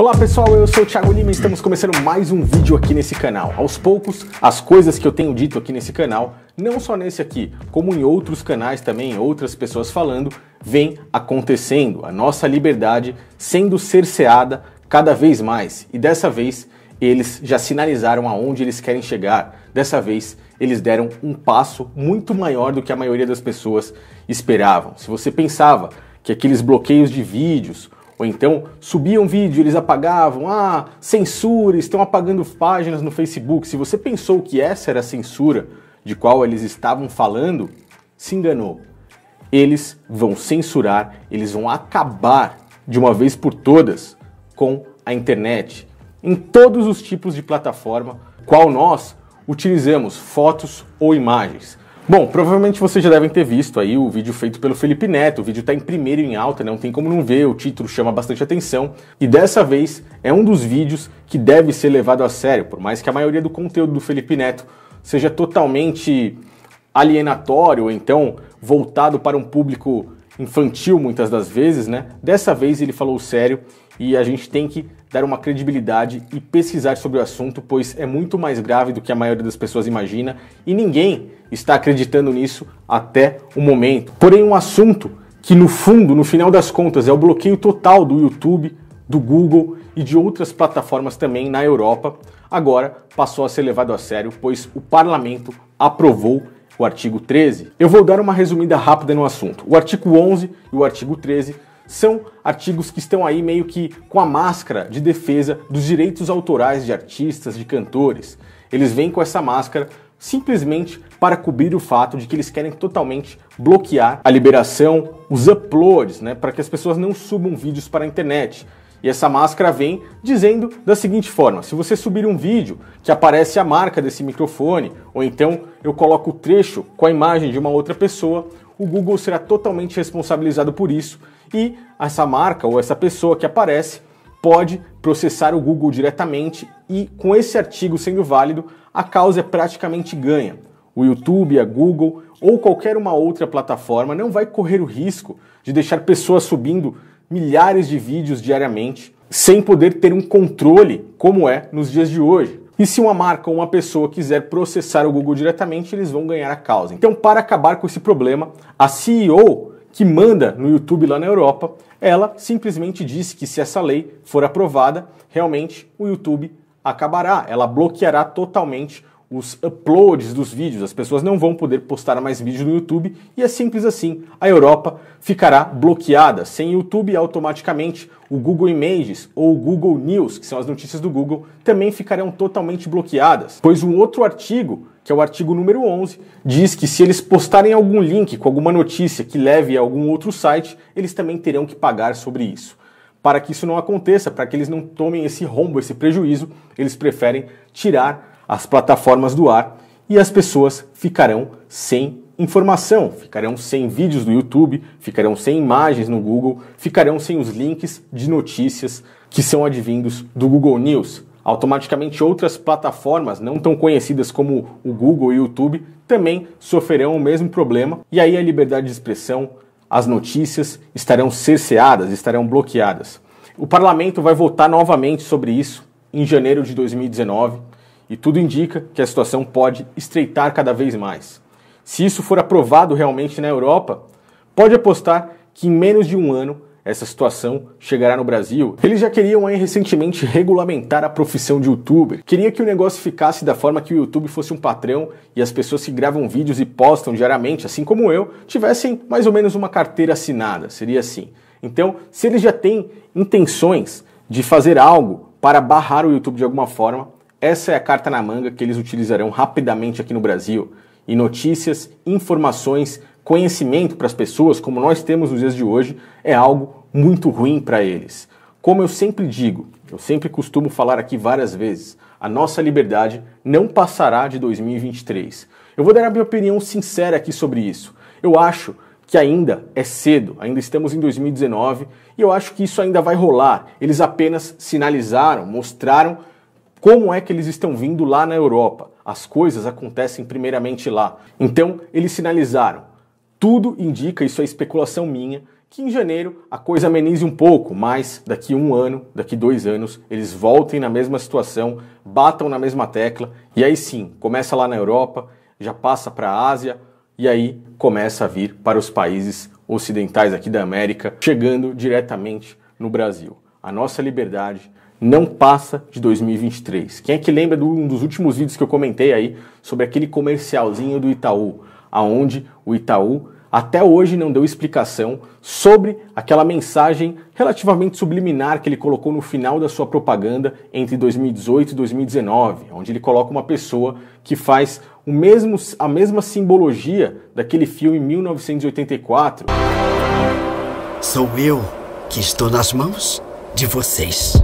Olá pessoal, eu sou o Thiago Lima e estamos começando mais um vídeo aqui nesse canal. Aos poucos, as coisas que eu tenho dito aqui nesse canal, não só nesse aqui, como em outros canais também, outras pessoas falando, vem acontecendo. A nossa liberdade sendo cerceada cada vez mais. E dessa vez, eles já sinalizaram aonde eles querem chegar. Dessa vez, eles deram um passo muito maior do que a maioria das pessoas esperavam. Se você pensava que aqueles bloqueios de vídeos, ou então subiam vídeo, eles apagavam, ah, censura, estão apagando páginas no Facebook. Se você pensou que essa era a censura de qual eles estavam falando, se enganou. Eles vão censurar, eles vão acabar de uma vez por todas com a internet em todos os tipos de plataforma qual nós utilizamos fotos ou imagens. Bom, provavelmente vocês já devem ter visto aí o vídeo feito pelo Felipe Neto. O vídeo está em primeiro em alta, né? não tem como não ver, o título chama bastante atenção. E dessa vez é um dos vídeos que deve ser levado a sério, por mais que a maioria do conteúdo do Felipe Neto seja totalmente alienatório, ou então voltado para um público infantil muitas das vezes, né? Dessa vez ele falou sério e a gente tem que dar uma credibilidade e pesquisar sobre o assunto, pois é muito mais grave do que a maioria das pessoas imagina e ninguém está acreditando nisso até o momento. Porém, um assunto que no fundo, no final das contas, é o bloqueio total do YouTube, do Google e de outras plataformas também na Europa, agora passou a ser levado a sério, pois o parlamento aprovou o artigo 13. Eu vou dar uma resumida rápida no assunto. O artigo 11 e o artigo 13 são artigos que estão aí meio que com a máscara de defesa dos direitos autorais de artistas, de cantores. Eles vêm com essa máscara simplesmente para cobrir o fato de que eles querem totalmente bloquear a liberação, os uploads, né, para que as pessoas não subam vídeos para a internet. E essa máscara vem dizendo da seguinte forma: se você subir um vídeo que aparece a marca desse microfone, ou então eu coloco o trecho com a imagem de uma outra pessoa, o Google será totalmente responsabilizado por isso e essa marca ou essa pessoa que aparece pode processar o Google diretamente e com esse artigo sendo válido, a causa é praticamente ganha. O YouTube, a Google ou qualquer uma outra plataforma não vai correr o risco de deixar pessoas subindo milhares de vídeos diariamente sem poder ter um controle como é nos dias de hoje. E se uma marca ou uma pessoa quiser processar o Google diretamente, eles vão ganhar a causa. Então, para acabar com esse problema, a CEO que manda no YouTube lá na Europa, ela simplesmente disse que se essa lei for aprovada, realmente o YouTube acabará, ela bloqueará totalmente os uploads dos vídeos, as pessoas não vão poder postar mais vídeos no YouTube e é simples assim. A Europa ficará bloqueada. Sem YouTube, automaticamente o Google Images ou o Google News, que são as notícias do Google, também ficarão totalmente bloqueadas, pois um outro artigo que é o artigo número 11, diz que se eles postarem algum link com alguma notícia que leve a algum outro site, eles também terão que pagar sobre isso. Para que isso não aconteça, para que eles não tomem esse rombo, esse prejuízo, eles preferem tirar as plataformas do ar e as pessoas ficarão sem informação, ficarão sem vídeos do YouTube, ficarão sem imagens no Google, ficarão sem os links de notícias que são advindos do Google News. Automaticamente, outras plataformas não tão conhecidas como o Google e o YouTube também sofrerão o mesmo problema, e aí a liberdade de expressão, as notícias estarão cerceadas, estarão bloqueadas. O parlamento vai votar novamente sobre isso em janeiro de 2019 e tudo indica que a situação pode estreitar cada vez mais. Se isso for aprovado realmente na Europa, pode apostar que em menos de um ano essa situação chegará no Brasil. Eles já queriam aí recentemente regulamentar a profissão de youtuber. Queria que o negócio ficasse da forma que o YouTube fosse um patrão e as pessoas que gravam vídeos e postam diariamente, assim como eu, tivessem mais ou menos uma carteira assinada. Seria assim. Então, se eles já têm intenções de fazer algo para barrar o YouTube de alguma forma, essa é a carta na manga que eles utilizarão rapidamente aqui no Brasil. E notícias, informações, conhecimento para as pessoas, como nós temos nos dias de hoje, é algo muito ruim para eles. Como eu sempre digo, eu sempre costumo falar aqui várias vezes, a nossa liberdade não passará de 2023. Eu vou dar a minha opinião sincera aqui sobre isso. Eu acho que ainda é cedo, ainda estamos em 2019 e eu acho que isso ainda vai rolar. Eles apenas sinalizaram, mostraram como é que eles estão vindo lá na Europa. As coisas acontecem primeiramente lá. Então, eles sinalizaram. Tudo indica, isso é especulação minha, que em janeiro a coisa amenize um pouco, mas daqui um ano, daqui dois anos, eles voltem na mesma situação, batam na mesma tecla, e aí sim, começa lá na Europa, já passa para a Ásia, e aí começa a vir para os países ocidentais aqui da América, chegando diretamente no Brasil. A nossa liberdade não passa de 2023. Quem é que lembra de um dos últimos vídeos que eu comentei aí sobre aquele comercialzinho do Itaú, aonde o Itaú até hoje não deu explicação sobre aquela mensagem relativamente subliminar que ele colocou no final da sua propaganda entre 2018 e 2019, onde ele coloca uma pessoa que faz o mesmo, a mesma simbologia daquele filme 1984. Sou eu que estou nas mãos de vocês.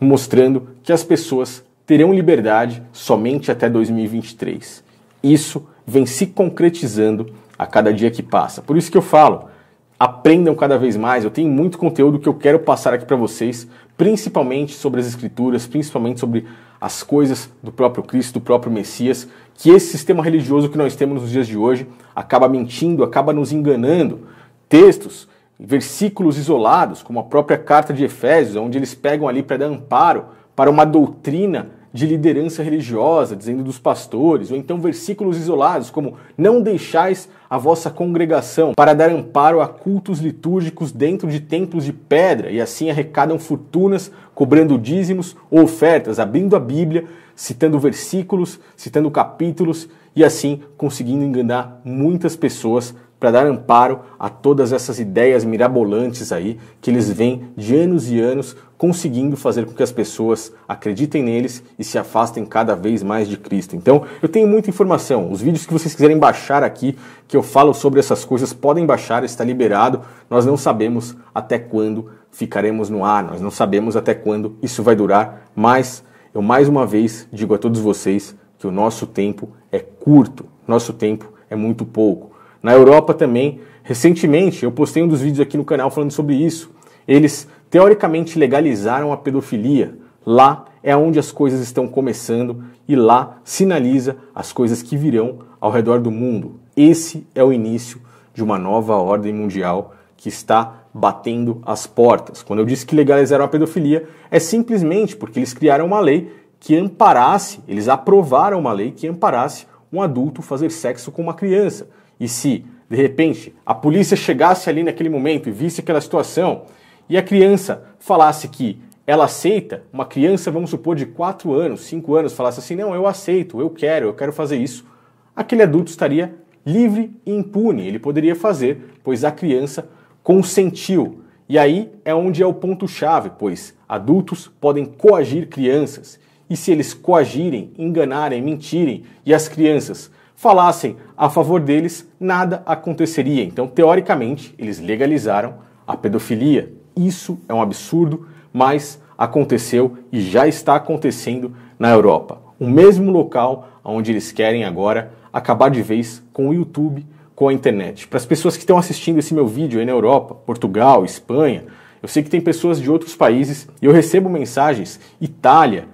mostrando que as pessoas terão liberdade somente até 2023. Isso vem se concretizando a cada dia que passa. Por isso que eu falo, aprendam cada vez mais. Eu tenho muito conteúdo que eu quero passar aqui para vocês, principalmente sobre as escrituras, principalmente sobre as coisas do próprio Cristo, do próprio Messias, que esse sistema religioso que nós temos nos dias de hoje acaba mentindo, acaba nos enganando. Textos versículos isolados, como a própria carta de Efésios, onde eles pegam ali para dar amparo para uma doutrina de liderança religiosa, dizendo dos pastores, ou então versículos isolados, como não deixais a vossa congregação para dar amparo a cultos litúrgicos dentro de templos de pedra, e assim arrecadam fortunas, cobrando dízimos ou ofertas, abrindo a Bíblia, citando versículos, citando capítulos, e assim conseguindo enganar muitas pessoas para dar amparo a todas essas ideias mirabolantes aí que eles vêm de anos e anos conseguindo fazer com que as pessoas acreditem neles e se afastem cada vez mais de Cristo. Então, eu tenho muita informação. Os vídeos que vocês quiserem baixar aqui, que eu falo sobre essas coisas, podem baixar, está liberado. Nós não sabemos até quando ficaremos no ar, nós não sabemos até quando isso vai durar, mas eu mais uma vez digo a todos vocês que o nosso tempo é curto, nosso tempo é muito pouco. Na Europa também, recentemente, eu postei um dos vídeos aqui no canal falando sobre isso. Eles teoricamente legalizaram a pedofilia. Lá é onde as coisas estão começando e lá sinaliza as coisas que virão ao redor do mundo. Esse é o início de uma nova ordem mundial que está batendo as portas. Quando eu disse que legalizaram a pedofilia, é simplesmente porque eles criaram uma lei que amparasse, eles aprovaram uma lei que amparasse um adulto fazer sexo com uma criança. E se, de repente, a polícia chegasse ali naquele momento e visse aquela situação e a criança falasse que ela aceita, uma criança, vamos supor, de 4 anos, 5 anos, falasse assim: não, eu aceito, eu quero, eu quero fazer isso, aquele adulto estaria livre e impune. Ele poderia fazer, pois a criança consentiu. E aí é onde é o ponto-chave, pois adultos podem coagir crianças. E se eles coagirem, enganarem, mentirem e as crianças falassem a favor deles, nada aconteceria. Então, teoricamente, eles legalizaram a pedofilia. Isso é um absurdo, mas aconteceu e já está acontecendo na Europa. O mesmo local onde eles querem agora acabar de vez com o YouTube, com a internet. Para as pessoas que estão assistindo esse meu vídeo aí na Europa, Portugal, Espanha, eu sei que tem pessoas de outros países e eu recebo mensagens, Itália.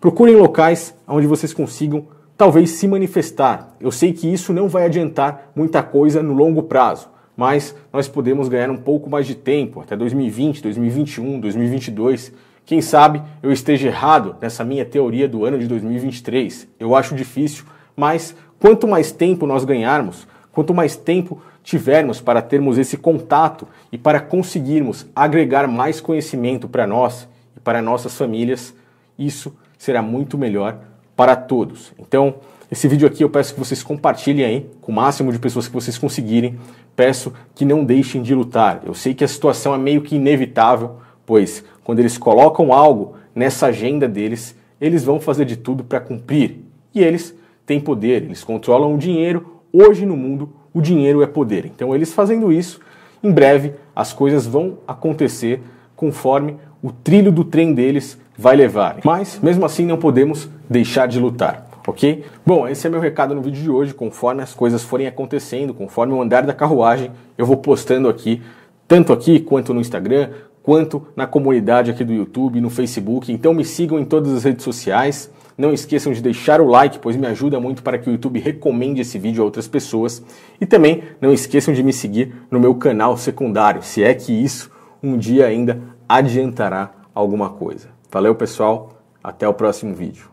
Procurem locais onde vocês consigam talvez se manifestar. Eu sei que isso não vai adiantar muita coisa no longo prazo, mas nós podemos ganhar um pouco mais de tempo até 2020, 2021, 2022. Quem sabe eu esteja errado nessa minha teoria do ano de 2023. Eu acho difícil, mas quanto mais tempo nós ganharmos, quanto mais tempo tivermos para termos esse contato e para conseguirmos agregar mais conhecimento para nós e para nossas famílias, isso será muito melhor para todos. Então, esse vídeo aqui eu peço que vocês compartilhem aí com o máximo de pessoas que vocês conseguirem. Peço que não deixem de lutar. Eu sei que a situação é meio que inevitável, pois quando eles colocam algo nessa agenda deles, eles vão fazer de tudo para cumprir. E eles têm poder, eles controlam o dinheiro. Hoje no mundo, o dinheiro é poder. Então, eles fazendo isso, em breve as coisas vão acontecer conforme o trilho do trem deles vai levar. Mas, mesmo assim, não podemos deixar de lutar ok? Bom, esse é meu recado no vídeo de hoje. Conforme as coisas forem acontecendo, conforme o andar da carruagem, eu vou postando aqui, tanto aqui quanto no Instagram, quanto na comunidade aqui do YouTube, no Facebook. Então me sigam em todas as redes sociais. Não esqueçam de deixar o like, pois me ajuda muito para que o YouTube recomende esse vídeo a outras pessoas. E também não esqueçam de me seguir no meu canal secundário, se é que isso um dia ainda adiantará alguma coisa. Valeu, pessoal. Até o próximo vídeo.